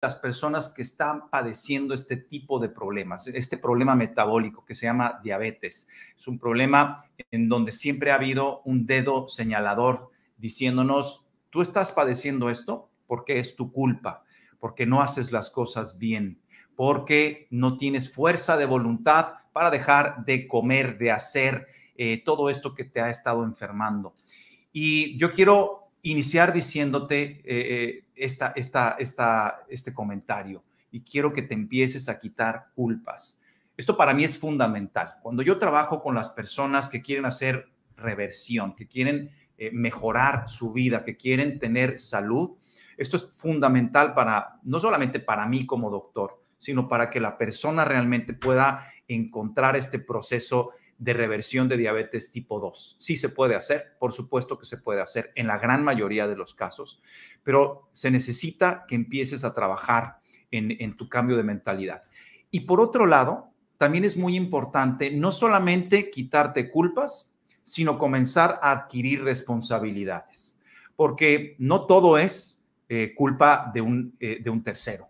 las personas que están padeciendo este tipo de problemas, este problema metabólico que se llama diabetes. Es un problema en donde siempre ha habido un dedo señalador diciéndonos, tú estás padeciendo esto porque es tu culpa, porque no haces las cosas bien, porque no tienes fuerza de voluntad para dejar de comer, de hacer eh, todo esto que te ha estado enfermando. Y yo quiero iniciar diciéndote eh, eh, esta, esta, esta, este comentario y quiero que te empieces a quitar culpas. Esto para mí es fundamental. Cuando yo trabajo con las personas que quieren hacer reversión, que quieren eh, mejorar su vida, que quieren tener salud, esto es fundamental para, no solamente para mí como doctor, sino para que la persona realmente pueda encontrar este proceso de reversión de diabetes tipo 2. Sí se puede hacer, por supuesto que se puede hacer en la gran mayoría de los casos, pero se necesita que empieces a trabajar en, tu cambio de mentalidad. Y por otro lado, también es muy importante no solamente quitarte culpas, sino comenzar a adquirir responsabilidades, porque no todo es eh, culpa de un, eh, de un tercero.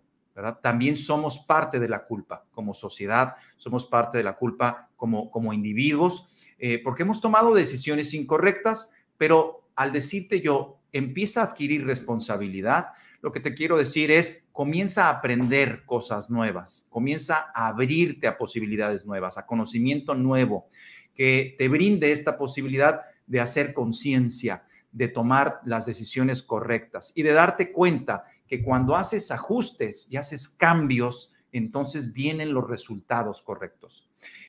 También somos parte de la culpa como sociedad, somos parte de la culpa como, como individuos, eh, porque hemos tomado decisiones incorrectas, pero al decirte yo, empieza a adquirir responsabilidad, lo que te quiero decir es, comienza a aprender cosas nuevas, comienza a abrirte a posibilidades nuevas, a conocimiento nuevo, que te brinde esta posibilidad de hacer conciencia, de tomar las decisiones correctas y de darte cuenta que cuando haces ajustes y haces cambios, entonces vienen los resultados correctos.